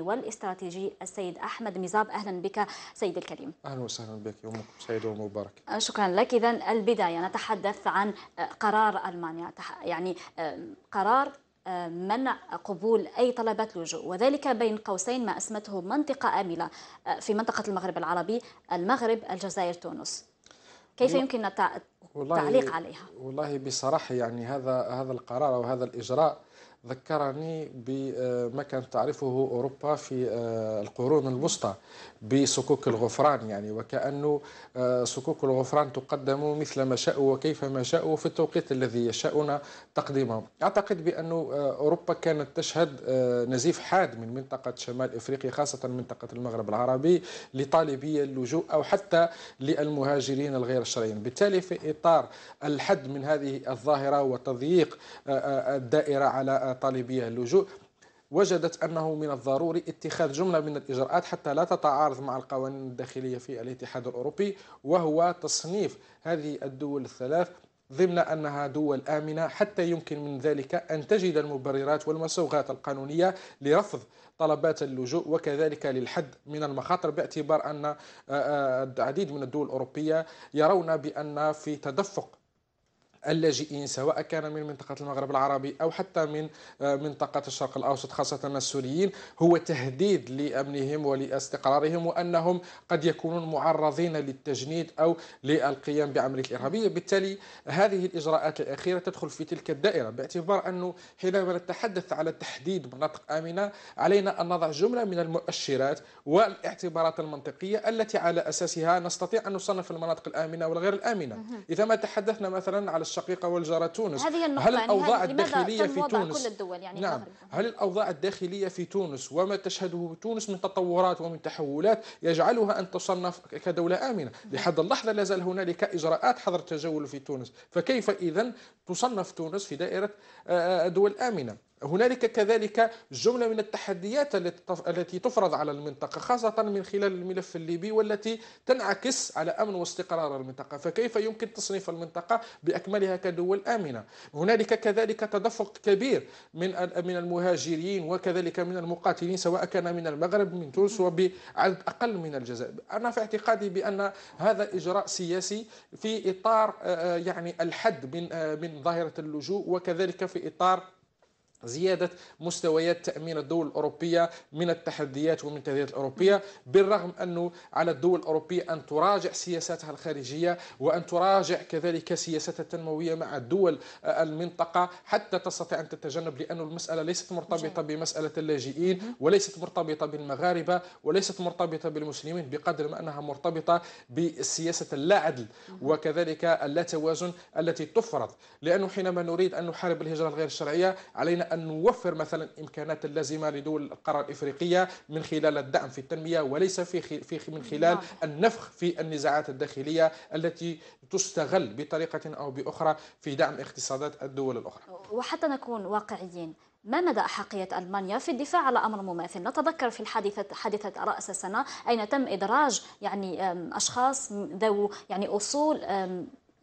والاستراتيجي السيد أحمد مزاب أهلا بك سيد الكريم أهلا وسهلا بك يومكم سعيد ومبارك آه، شكرا لك إذا البداية نتحدث عن آه، قرار ألمانيا يعني آه، قرار منع قبول أي طلبات لجوء وذلك بين قوسين ما أسمته منطقة آملة في منطقة المغرب العربي المغرب الجزائر تونس كيف يمكن التعليق عليها؟ والله بصراحة يعني هذا هذا القرار أو هذا الإجراء ذكرني بما آه، كانت تعرفه أوروبا في آه، القرون الوسطى بصكوك الغفران يعني وكأنه صكوك آه، الغفران تقدم مثل ما شاءوا وكيف ما شاءوا في التوقيت الذي يشاؤون تقديمه أعتقد بأن أوروبا كانت تشهد نزيف حاد من منطقة شمال إفريقيا خاصة منطقة المغرب العربي لطالبي اللجوء أو حتى للمهاجرين الغير الشرعيين بالتالي في إطار الحد من هذه الظاهرة وتضييق الدائرة على طالبيه اللجوء وجدت أنه من الضروري اتخاذ جملة من الإجراءات حتى لا تتعارض مع القوانين الداخلية في الاتحاد الأوروبي وهو تصنيف هذه الدول الثلاث ضمن أنها دول آمنة حتى يمكن من ذلك أن تجد المبررات والمسوغات القانونية لرفض طلبات اللجوء وكذلك للحد من المخاطر باعتبار أن آه، آه، العديد من الدول الأوروبية يرون بأن في تدفق اللاجئين سواء كان من منطقة المغرب العربي أو حتى من آه، منطقة الشرق الأوسط خاصة السوريين هو تهديد لأمنهم ولاستقرارهم وأنهم قد يكونون معرضين للتجنيد أو للقيام بعملية إرهابية بالتالي هذه الإجراءات الأخيرة تدخل في تلك الدائرة باعتبار أنه حينما نتحدث على تحديد مناطق آمنة علينا أن نضع جملة من المؤشرات والاعتبارات المنطقية التي على أساسها نستطيع أن نصنف المناطق الآمنة والغير الآمنة إذا ما تحدثنا مثلا على الشقيقه والجاره تونس هذه النقطة هل يعني الاوضاع يعني الداخليه في تونس كل الدول يعني نعم هل الاوضاع الداخليه في تونس وما تشهده تونس من تطورات ومن تحولات يجعلها ان تصنف كدوله امنه لحد اللحظه لا زال هنالك اجراءات حظر التجول في تونس فكيف اذا تصنف تونس في دائره آه، آه، دول امنه هنالك كذلك جمله من التحديات التي تفرض على المنطقه خاصه من خلال الملف الليبي والتي تنعكس على امن واستقرار المنطقه فكيف يمكن تصنيف المنطقه باكملها كدول امنه هنالك كذلك تدفق كبير من من المهاجرين وكذلك من المقاتلين سواء كان من المغرب من تونس وبعدد اقل من الجزائر انا في اعتقادي بان هذا اجراء سياسي في اطار آه، يعني الحد من آه، من ظاهره اللجوء وكذلك في اطار زيادة مستويات تأمين الدول الأوروبية من التحديات ومن التهديدات الأوروبية بالرغم أنه على الدول الأوروبية أن تراجع سياساتها الخارجية وأن تراجع كذلك سياساتها التنموية مع دول المنطقة حتى تستطيع أن تتجنب لأن المسألة ليست مرتبطة بمسألة اللاجئين وليست مرتبطة بالمغاربة وليست مرتبطة بالمسلمين بقدر ما أنها مرتبطة بسياسة اللا عدل وكذلك اللا توازن التي تفرض لأنه حينما نريد أن نحارب الهجرة الغير الشرعية علينا أن نوفر مثلا الإمكانات اللازمة لدول القارة الإفريقية من خلال الدعم في التنمية وليس في, في من خلال نعم. النفخ في النزاعات الداخلية التي تستغل بطريقة أو بأخرى في دعم اقتصادات الدول الأخرى وحتى نكون واقعيين ما مدى أحقية ألمانيا في الدفاع على أمر مماثل؟ نتذكر في الحادثة حادثة رأس السنة أين تم إدراج يعني أشخاص ذو يعني أصول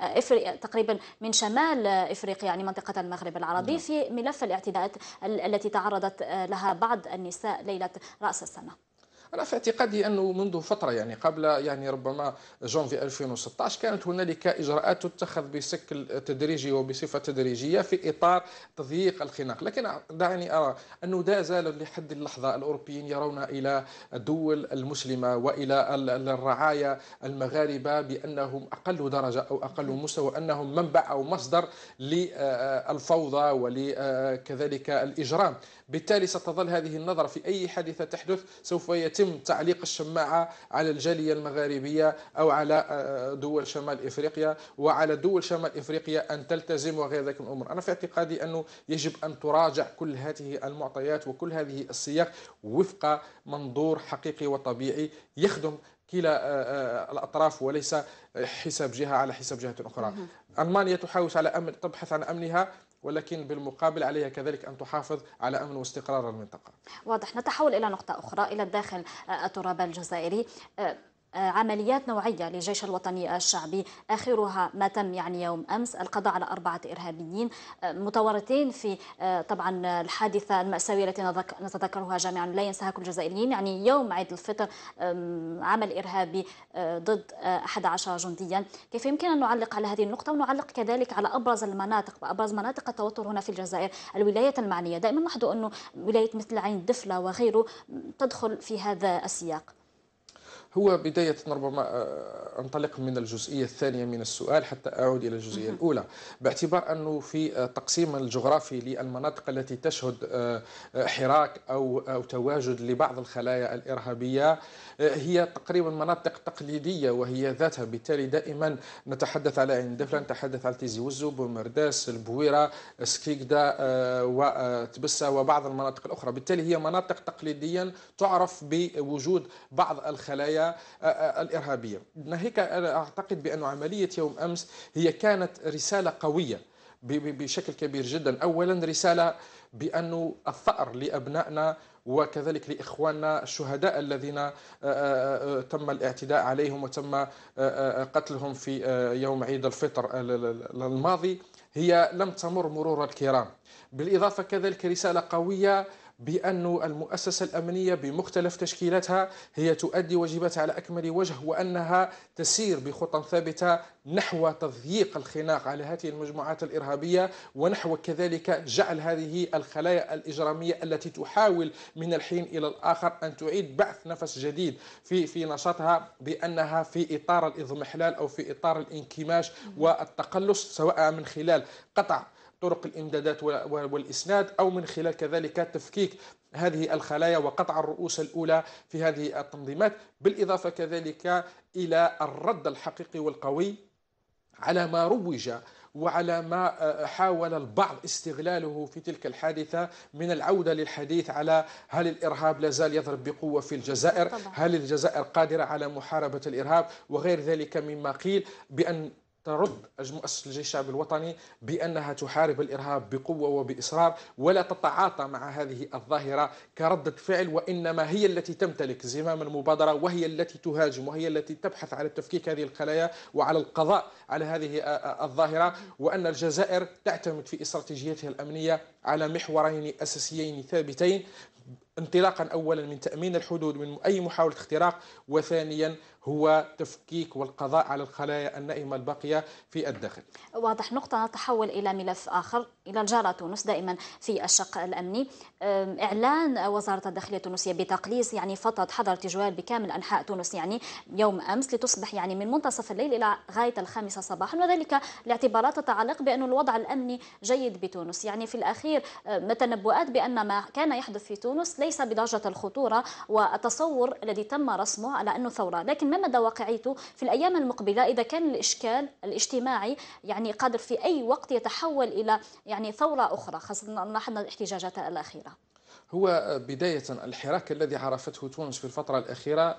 افريقيا تقريبا من شمال افريقيا يعني منطقه المغرب العربي نعم. في ملف الاعتداءات التي تعرضت لها بعض النساء ليله راس السنه انا في اعتقادي انه منذ فتره يعني قبل يعني ربما جونفي 2016 كانت هنالك اجراءات تتخذ بشكل تدريجي وبصفه تدريجيه في اطار تضييق الخناق لكن دعني ارى انه لا زال لحد اللحظه الاوروبيين يرون الى الدول المسلمه والى الرعايا المغاربه بانهم اقل درجه او اقل مستوى انهم منبع او مصدر للفوضى ولكذلك الاجرام بالتالي ستظل هذه النظره في اي حادثه تحدث سوف يتم يتم تعليق الشماعة على الجالية المغاربية أو على آه، دول شمال إفريقيا وعلى دول شمال إفريقيا أن تلتزم وغير ذلك من الأمور أنا في اعتقادي أنه يجب أن تراجع كل هذه المعطيات وكل هذه السياق وفق منظور حقيقي وطبيعي يخدم كلا آه، آه، الاطراف وليس حساب جهه على حساب جهه اخرى ألمانيا تحاول على أمن تبحث عن أمنها ولكن بالمقابل عليها كذلك أن تحافظ على أمن واستقرار المنطقة واضح نتحول إلى نقطة أخرى إلى الداخل آه، التراب الجزائري آه، عمليات نوعية للجيش الوطني الشعبي آخرها ما تم يعني يوم أمس القضاء على أربعة إرهابيين متورطين في طبعا الحادثة المأساوية التي نتذكرها جميعا لا ينساها كل الجزائريين يعني يوم عيد الفطر عمل إرهابي ضد 11 جنديا كيف يمكن أن نعلق على هذه النقطة ونعلق كذلك على أبرز المناطق وأبرز مناطق التوتر هنا في الجزائر الولايات المعنية دائما نلاحظ أنه ولاية مثل عين دفلة وغيره تدخل في هذا السياق هو بداية ربما آه، انطلق من الجزئية الثانية من السؤال حتى أعود إلى الجزئية الأولى باعتبار أنه في التقسيم آه، الجغرافي للمناطق التي تشهد آه، حراك أو, أو تواجد لبعض الخلايا الإرهابية هي تقريبا مناطق تقليدية وهي ذاتها بالتالي دائما نتحدث على عين دفلة نتحدث على تيزي وزو بومرداس البويرة سكيكدا وتبسة وبعض المناطق الأخرى بالتالي هي مناطق تقليديا تعرف بوجود بعض الخلايا آه، آه، الارهابيه ناهيك انا اعتقد بان عمليه يوم امس هي كانت رساله قويه بشكل كبير جدا اولا رساله بانه الثار لابنائنا وكذلك لاخواننا الشهداء الذين آه، تم الاعتداء عليهم وتم قتلهم في يوم عيد الفطر الماضي هي لم تمر مرور الكرام بالاضافه كذلك رساله قويه بأن المؤسسة الأمنية بمختلف تشكيلاتها هي تؤدي واجباتها على أكمل وجه وأنها تسير بخطى ثابتة نحو تضييق الخناق على هذه المجموعات الإرهابية ونحو كذلك جعل هذه الخلايا الإجرامية التي تحاول من الحين إلى الآخر أن تعيد بعث نفس جديد في في نشاطها بأنها في إطار الإضمحلال أو في إطار الانكماش والتقلص سواء من خلال قطع طرق الامدادات والاسناد او من خلال كذلك تفكيك هذه الخلايا وقطع الرؤوس الاولى في هذه التنظيمات بالاضافه كذلك الى الرد الحقيقي والقوي على ما روج وعلى ما آه، حاول البعض استغلاله في تلك الحادثة من العودة للحديث على هل الإرهاب لازال يضرب بقوة في الجزائر طبعا. هل الجزائر قادرة على محاربة الإرهاب وغير ذلك مما قيل بأن ترد مؤسسه الجيش الشعبي الوطني بانها تحارب الارهاب بقوه وباصرار ولا تتعاطى مع هذه الظاهره كرده فعل وانما هي التي تمتلك زمام المبادره وهي التي تهاجم وهي التي تبحث على تفكيك هذه الخلايا وعلى القضاء على هذه آه، آه، الظاهره وان الجزائر تعتمد في استراتيجيتها الامنيه على محورين اساسيين ثابتين انطلاقا اولا من تامين الحدود من اي محاوله اختراق وثانيا هو تفكيك والقضاء على الخلايا النائمة الباقية في الداخل واضح نقطة نتحول إلى ملف آخر إلى الجارة تونس دائما في الشق الأمني إعلان وزارة الداخلية التونسية بتقليص يعني فترة حضر تجوال بكامل أنحاء تونس يعني يوم أمس لتصبح يعني من منتصف الليل إلى غاية الخامسة صباحا وذلك لاعتبارات تتعلق بأن الوضع الأمني جيد بتونس يعني في الأخير تنبؤات بأن ما كان يحدث في تونس ليس بدرجة الخطورة والتصور الذي تم رسمه على أنه ثورة لكن ما مدى واقعيته في الأيام المقبلة إذا كان الإشكال الاجتماعي يعني قادر في أي وقت يتحول إلى يعني ثورة أخرى خاصة لاحظنا الاحتجاجات الأخيرة هو بداية الحراك الذي عرفته تونس في الفترة الأخيرة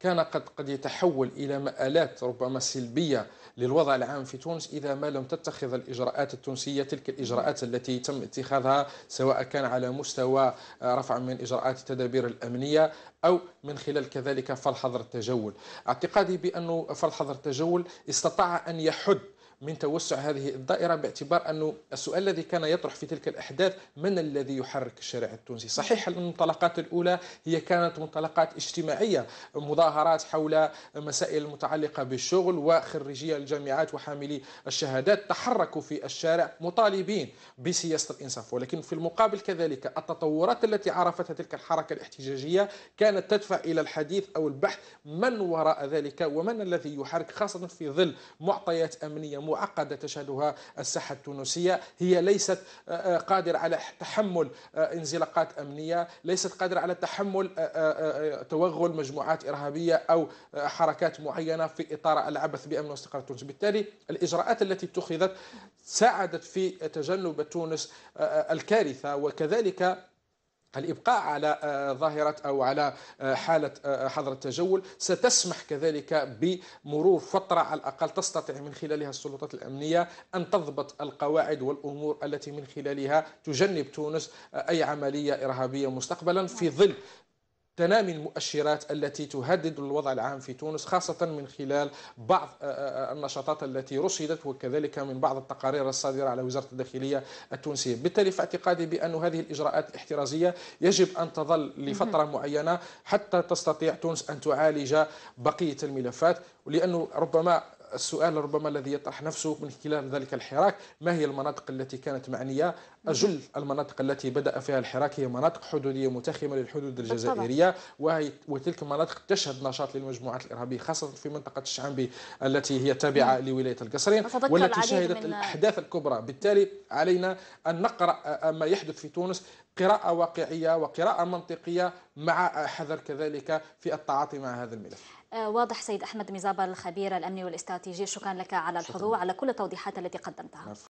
كان قد قد يتحول الى مآلات ربما سلبيه للوضع العام في تونس اذا ما لم تتخذ الاجراءات التونسيه تلك الاجراءات التي تم اتخاذها سواء كان على مستوى آه، رفع من اجراءات التدابير الامنيه او من خلال كذلك فرض حظر التجول. اعتقادي بانه فرض حظر التجول استطاع ان يحد من توسع هذه الدائرة باعتبار أن السؤال الذي كان يطرح في تلك الأحداث من الذي يحرك الشارع التونسي صحيح المنطلقات الأولى هي كانت منطلقات اجتماعية مظاهرات حول مسائل المتعلقة بالشغل وخريجي الجامعات وحاملي الشهادات تحركوا في الشارع مطالبين بسياسة الإنصاف ولكن في المقابل كذلك التطورات التي عرفتها تلك الحركة الاحتجاجية كانت تدفع إلى الحديث أو البحث من وراء ذلك ومن الذي يحرك خاصة في ظل معطيات أمنية معقدة تشهدها الساحة التونسية هي ليست آه، آه، قادرة على تحمل آه، انزلاقات أمنية ليست قادرة على تحمل توغل مجموعات إرهابية أو حركات معينة في إطار العبث بأمن واستقرار تونس بالتالي الإجراءات التي اتخذت ساعدت في تجنب تونس الكارثة وكذلك الإبقاء على آه، ظاهرة أو على آه، حالة آه، حظر التجول ستسمح كذلك بمرور فترة على الأقل تستطيع من خلالها السلطات الأمنية أن تضبط القواعد والأمور التي من خلالها تجنب تونس أي عملية إرهابية مستقبلا في ظل تنامي المؤشرات التي تهدد الوضع العام في تونس خاصة من خلال بعض آه، آه، النشاطات التي رصدت وكذلك من بعض التقارير الصادرة على وزارة الداخلية التونسية بالتالي في اعتقادي بأن هذه الإجراءات الاحترازية يجب أن تظل لفترة معينة حتى تستطيع تونس أن تعالج بقية الملفات لأنه ربما السؤال ربما الذي يطرح نفسه من خلال ذلك الحراك ما هي المناطق التي كانت معنية أجل المناطق التي بدأ فيها الحراك هي مناطق حدودية متاخمة للحدود الجزائرية وهي وتلك المناطق تشهد نشاط للمجموعات الإرهابية خاصة في منطقة الشعنبي التي هي تابعة نعم. لولاية القصرين والتي شهدت الأحداث الكبرى بالتالي علينا أن نقرأ ما يحدث في تونس قراءة واقعية وقراءة منطقية مع حذر كذلك في التعاطي مع هذا الملف آه، واضح سيد أحمد مزابر الخبير الأمني والاستراتيجي شكرا لك على الحضور على كل التوضيحات التي قدمتها نعم.